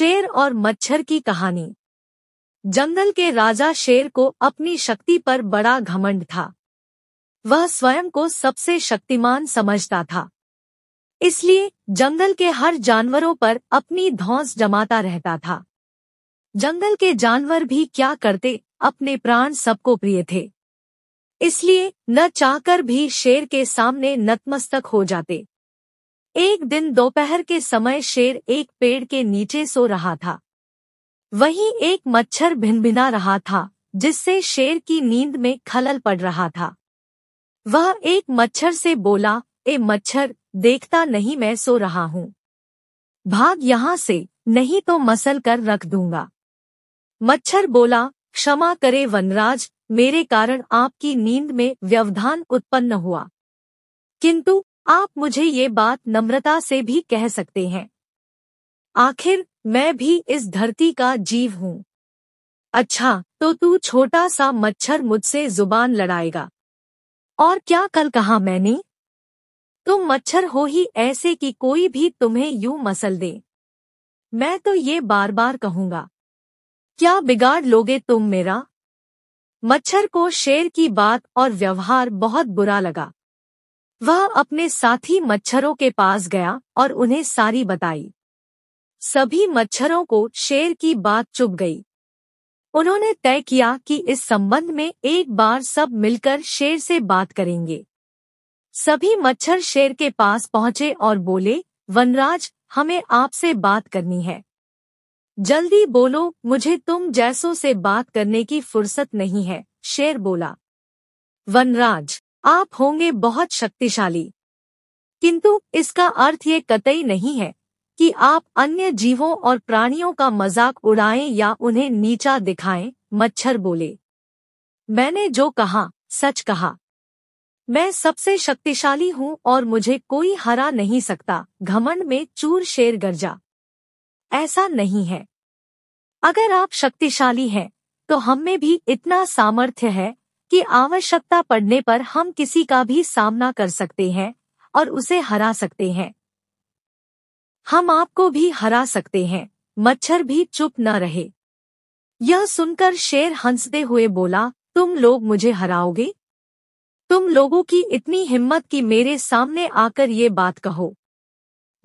शेर और मच्छर की कहानी जंगल के राजा शेर को अपनी शक्ति पर बड़ा घमंड था वह स्वयं को सबसे शक्तिमान समझता था इसलिए जंगल के हर जानवरों पर अपनी धौंस जमाता रहता था जंगल के जानवर भी क्या करते अपने प्राण सबको प्रिय थे इसलिए न चाहकर भी शेर के सामने नतमस्तक हो जाते एक दिन दोपहर के समय शेर एक पेड़ के नीचे सो रहा था वहीं एक मच्छर भिनभिना रहा था जिससे शेर की नींद में खलल पड़ रहा था वह एक मच्छर से बोला ए मच्छर देखता नहीं मैं सो रहा हूँ भाग यहाँ से नहीं तो मसल कर रख दूंगा मच्छर बोला क्षमा करे वनराज मेरे कारण आपकी नींद में व्यवधान उत्पन्न हुआ किंतु आप मुझे ये बात नम्रता से भी कह सकते हैं आखिर मैं भी इस धरती का जीव हूँ अच्छा तो तू छोटा सा मच्छर मुझसे जुबान लड़ाएगा और क्या कल कहा मैंने तुम मच्छर हो ही ऐसे कि कोई भी तुम्हें यू मसल दे मैं तो ये बार बार कहूंगा क्या बिगाड़ लोगे तुम मेरा मच्छर को शेर की बात और व्यवहार बहुत बुरा लगा वह अपने साथी मच्छरों के पास गया और उन्हें सारी बताई सभी मच्छरों को शेर की बात चुप गई उन्होंने तय किया कि इस संबंध में एक बार सब मिलकर शेर से बात करेंगे सभी मच्छर शेर के पास पहुंचे और बोले वनराज हमें आपसे बात करनी है जल्दी बोलो मुझे तुम जैसों से बात करने की फुर्सत नहीं है शेर बोला वनराज आप होंगे बहुत शक्तिशाली किंतु इसका अर्थ ये कतई नहीं है कि आप अन्य जीवों और प्राणियों का मजाक उड़ाएं या उन्हें नीचा दिखाएं मच्छर बोले मैंने जो कहा सच कहा मैं सबसे शक्तिशाली हूं और मुझे कोई हरा नहीं सकता घमंड में चूर शेर गरजा ऐसा नहीं है अगर आप शक्तिशाली हैं तो हम में भी इतना सामर्थ्य है कि आवश्यकता पड़ने पर हम किसी का भी सामना कर सकते हैं और उसे हरा सकते हैं हम आपको भी हरा सकते हैं मच्छर भी चुप न रहे यह सुनकर शेर हंसते हुए बोला तुम लोग मुझे हराओगे तुम लोगों की इतनी हिम्मत कि मेरे सामने आकर ये बात कहो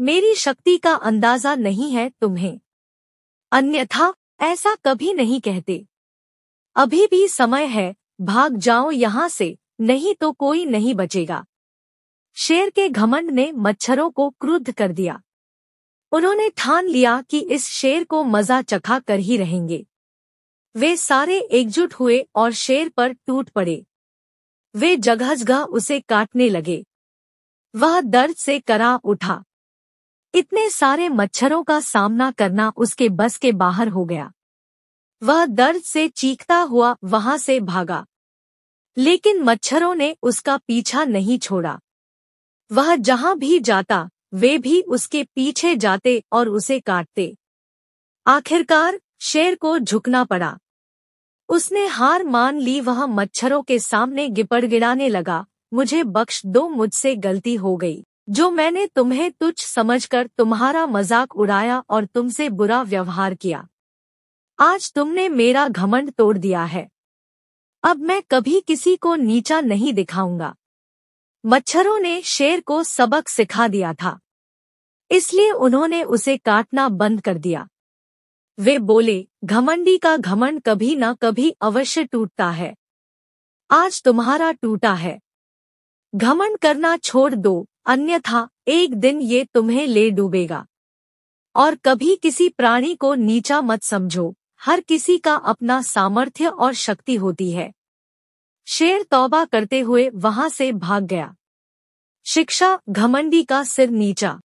मेरी शक्ति का अंदाजा नहीं है तुम्हें अन्यथा ऐसा कभी नहीं कहते अभी भी समय है भाग जाओ यहाँ से नहीं तो कोई नहीं बचेगा शेर के घमंड ने मच्छरों को क्रुद्ध कर दिया उन्होंने ठान लिया कि इस शेर को मजा चखा कर ही रहेंगे वे सारे एकजुट हुए और शेर पर टूट पड़े वे जगह जगह उसे काटने लगे वह दर्द से करा उठा इतने सारे मच्छरों का सामना करना उसके बस के बाहर हो गया वह दर्द से चीखता हुआ वहां से भागा लेकिन मच्छरों ने उसका पीछा नहीं छोड़ा वह जहां भी जाता वे भी उसके पीछे जाते और उसे काटते आखिरकार शेर को झुकना पड़ा उसने हार मान ली वह मच्छरों के सामने गिपड़गिड़ाने लगा मुझे बख्श दो मुझसे गलती हो गई जो मैंने तुम्हें तुच्छ समझकर तुम्हारा मजाक उड़ाया और तुमसे बुरा व्यवहार किया आज तुमने मेरा घमंड तोड़ दिया है अब मैं कभी किसी को नीचा नहीं दिखाऊंगा मच्छरों ने शेर को सबक सिखा दिया था इसलिए उन्होंने उसे काटना बंद कर दिया वे बोले घमंडी का घमंड कभी न कभी अवश्य टूटता है आज तुम्हारा टूटा है घमंड करना छोड़ दो अन्यथा एक दिन ये तुम्हें ले डूबेगा और कभी किसी प्राणी को नीचा मत समझो हर किसी का अपना सामर्थ्य और शक्ति होती है शेर तौबा करते हुए वहां से भाग गया शिक्षा घमंडी का सिर नीचा